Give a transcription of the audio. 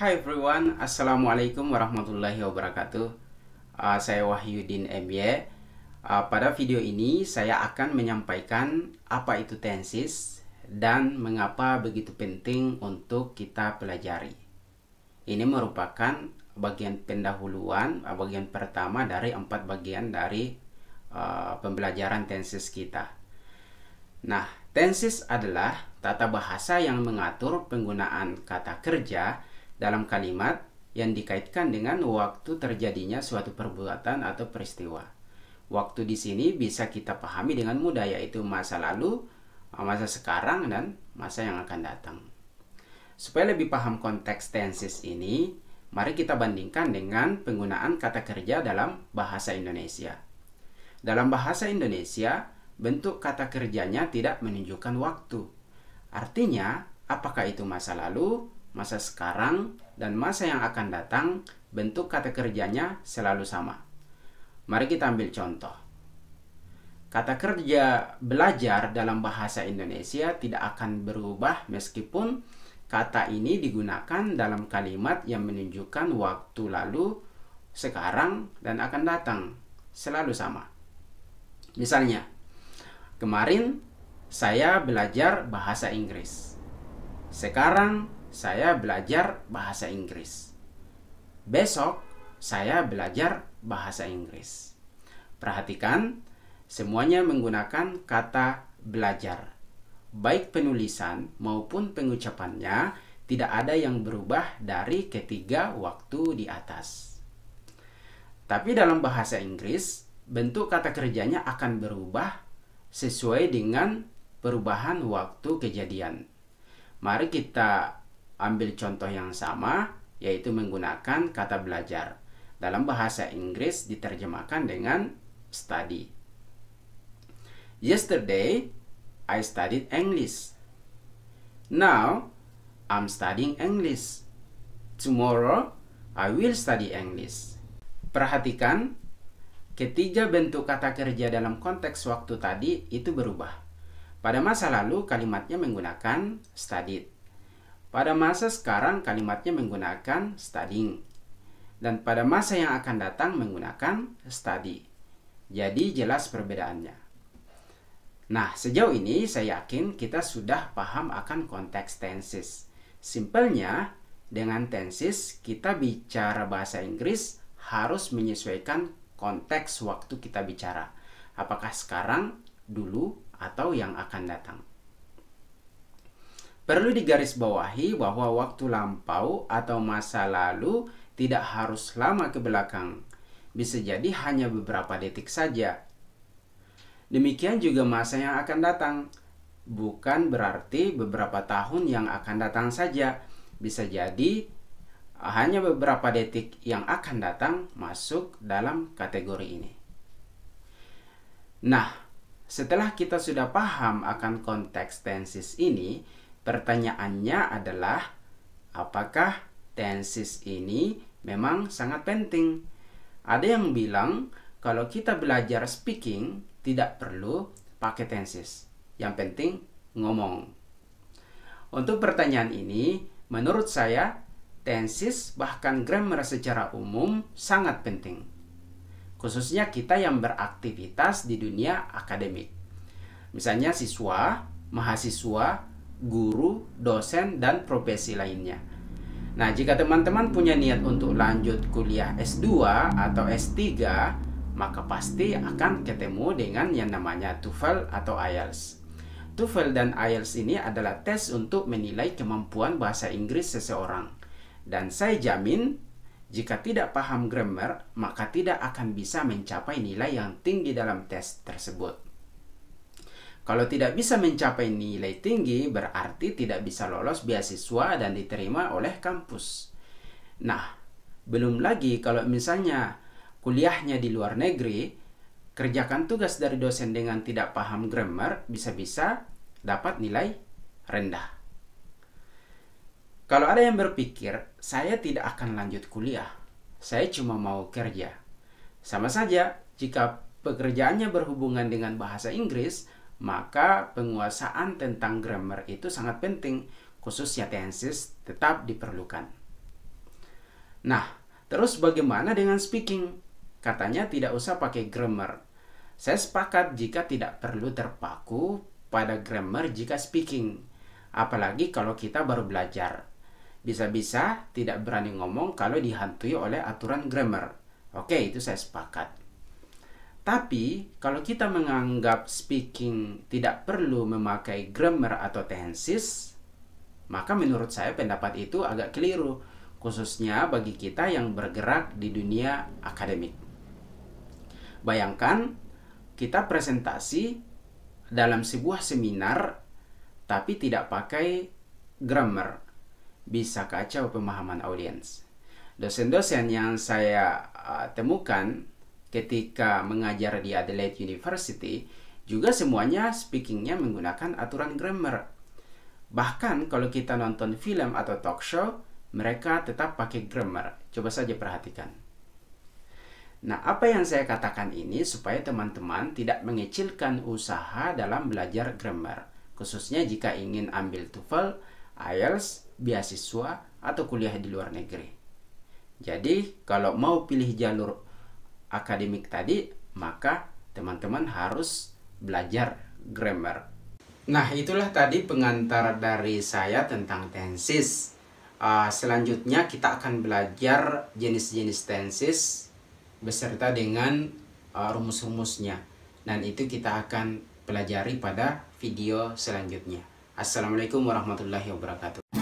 Hai everyone, Assalamualaikum warahmatullahi wabarakatuh uh, Saya Wahyudin MY uh, ah, Pada video ini saya akan menyampaikan apa itu tensis Dan mengapa begitu penting untuk kita pelajari Ini merupakan bagian pendahuluan, ah, bagian pertama dari empat bagian dari uh, pembelajaran tensis kita Nah, tensis adalah tata bahasa yang mengatur penggunaan kata kerja dalam kalimat yang dikaitkan dengan waktu terjadinya suatu perbuatan atau peristiwa. Waktu di sini bisa kita pahami dengan mudah yaitu masa lalu, masa sekarang dan masa yang akan datang. Supaya lebih paham konteks tenses ini, mari kita bandingkan dengan penggunaan kata kerja dalam bahasa Indonesia. Dalam bahasa Indonesia, bentuk kata kerjanya tidak menunjukkan waktu. Artinya, apakah itu masa lalu, masa sekarang, dan masa yang akan datang, bentuk kata kerjanya selalu sama. Mari kita ambil contoh. Kata kerja belajar dalam bahasa Indonesia tidak akan berubah meskipun kata ini digunakan dalam kalimat yang menunjukkan waktu lalu, sekarang, dan akan datang. Selalu sama. Misalnya, kemarin saya belajar bahasa Inggris. Sekarang saya belajar bahasa Inggris. Besok saya belajar bahasa Inggris. Perhatikan, semuanya menggunakan kata belajar. Baik penulisan maupun pengucapannya tidak ada yang berubah dari ketiga waktu di atas. Tapi dalam bahasa Inggris, bentuk kata kerjanya akan berubah sesuai dengan perubahan waktu kejadian. Mari kita Ambil contoh yang sama, yaitu menggunakan kata belajar. Dalam bahasa Inggris diterjemahkan dengan study. Yesterday, I studied English. Now, I'm studying English. Tomorrow, I will study English. Perhatikan, ketiga bentuk kata kerja dalam konteks waktu tadi itu berubah. Pada masa lalu, kalimatnya menggunakan studied. Pada masa sekarang kalimatnya menggunakan studying dan pada masa yang akan datang menggunakan study. Jadi jelas perbedaannya. Nah, sejauh ini saya yakin kita sudah paham akan konteks tenses. Simpelnya, dengan tenses kita bicara bahasa Inggris harus menyesuaikan konteks waktu kita bicara. Apakah sekarang, dulu, atau yang akan datang. Perlu digarisbawahi bahwa waktu lampau atau masa lalu tidak harus lama ke belakang. Bisa jadi hanya beberapa detik saja. Demikian juga masa yang akan datang. Bukan berarti beberapa tahun yang akan datang saja. Bisa jadi hanya beberapa detik yang akan datang masuk dalam kategori ini. Nah, setelah kita sudah paham akan konteks tenses ini, Pertanyaannya adalah apakah tenses ini memang sangat penting? Ada yang bilang kalau kita belajar speaking tidak perlu pakai tenses. Yang penting ngomong. Untuk pertanyaan ini, menurut saya tenses bahkan grammar secara umum sangat penting. Khususnya kita yang beraktivitas di dunia akademik. Misalnya siswa, mahasiswa, guru, dosen, dan profesi lainnya. Nah, jika teman-teman punya niat untuk lanjut kuliah S2 atau S3, maka pasti akan ketemu dengan yang namanya TOEFL atau IELTS. TOEFL dan IELTS ini adalah tes untuk menilai kemampuan bahasa Inggris seseorang. Dan saya jamin, jika tidak paham grammar, maka tidak akan bisa mencapai nilai yang tinggi dalam tes tersebut. Kalau tidak bisa mencapai nilai tinggi, berarti tidak bisa lolos beasiswa dan diterima oleh kampus. Nah, belum lagi kalau misalnya kuliahnya di luar negeri, kerjakan tugas dari dosen dengan tidak paham grammar, bisa-bisa dapat nilai rendah. Kalau ada yang berpikir, saya tidak akan lanjut kuliah. Saya cuma mau kerja. Sama saja, jika pekerjaannya berhubungan dengan bahasa Inggris, maka penguasaan tentang grammar itu sangat penting, khususnya tenses tetap diperlukan. Nah, terus bagaimana dengan speaking? Katanya tidak usah pakai grammar. Saya sepakat jika tidak perlu terpaku pada grammar jika speaking, apalagi kalau kita baru belajar. Bisa-bisa tidak berani ngomong kalau dihantui oleh aturan grammar. Oke, itu saya sepakat. Tapi kalau kita menganggap speaking tidak perlu memakai grammar atau tenses, maka menurut saya pendapat itu agak keliru, khususnya bagi kita yang bergerak di dunia akademik. Bayangkan kita presentasi dalam sebuah seminar tapi tidak pakai grammar. Bisa kacau pemahaman audiens. Dosen-dosen yang saya uh, temukan ketika mengajar di Adelaide University juga semuanya speakingnya menggunakan aturan grammar. Bahkan kalau kita nonton film atau talk show, mereka tetap pakai grammar. Coba saja perhatikan. Nah, apa yang saya katakan ini supaya teman-teman tidak mengecilkan usaha dalam belajar grammar, khususnya jika ingin ambil TOEFL, IELTS, beasiswa, atau kuliah di luar negeri. Jadi, kalau mau pilih jalur akademik tadi, maka teman-teman harus belajar grammar. Nah, itulah tadi pengantar dari saya tentang tenses. Uh, ah, selanjutnya kita akan belajar jenis-jenis tenses beserta dengan uh, rumus-rumusnya. Dan itu kita akan pelajari pada video selanjutnya. Assalamualaikum warahmatullahi wabarakatuh.